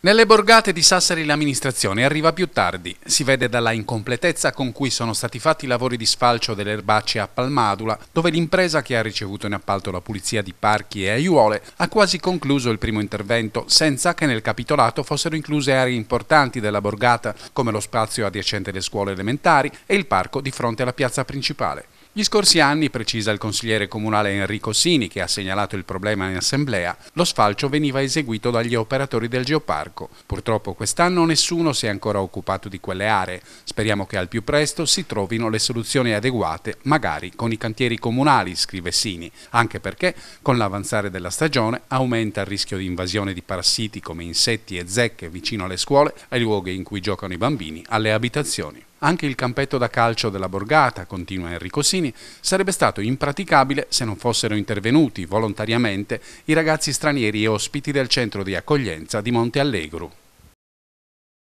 Nelle borgate di Sassari l'amministrazione arriva più tardi, si vede dalla incompletezza con cui sono stati fatti i lavori di sfalcio delle erbacce a Palmadula, dove l'impresa che ha ricevuto in appalto la pulizia di parchi e aiuole ha quasi concluso il primo intervento senza che nel capitolato fossero incluse aree importanti della borgata come lo spazio adiacente alle scuole elementari e il parco di fronte alla piazza principale. Gli scorsi anni, precisa il consigliere comunale Enrico Sini, che ha segnalato il problema in assemblea, lo sfalcio veniva eseguito dagli operatori del geoparco. Purtroppo quest'anno nessuno si è ancora occupato di quelle aree. Speriamo che al più presto si trovino le soluzioni adeguate, magari con i cantieri comunali, scrive Sini, anche perché con l'avanzare della stagione aumenta il rischio di invasione di parassiti come insetti e zecche vicino alle scuole, ai luoghi in cui giocano i bambini, alle abitazioni. Anche il campetto da calcio della Borgata, continua Enrico Sini, sarebbe stato impraticabile se non fossero intervenuti volontariamente i ragazzi stranieri e ospiti del centro di accoglienza di Monte Allegro.